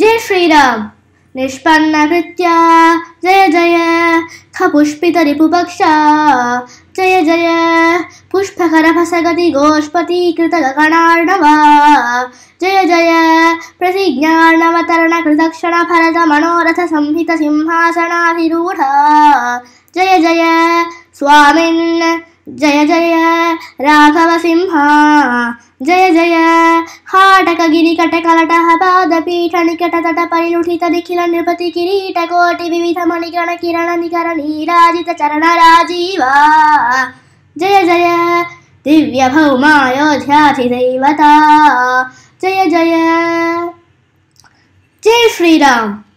जय श्रीराम निष्पन्नकृत्या जय जय ख पुष्पितरिपुपक्षा जय जय पुष्पकरफसगति गोष्पती जय जय प्रतिज्ञाणवतरण कृतक्षणफलमनोरथसंहितसिंहासनाधिरूढा जय जय स्वामिन् जय जय राघवसिंहा जय जय हाटकगिरि कटकलट तट परिलुठित निखिल नृपति किरीट कोटि विविध मणिगण किरण निकर नीराजित चरण राजीवा जय जय दिव्य भौमायोध्याधिदैवता जय जय जय श्री राम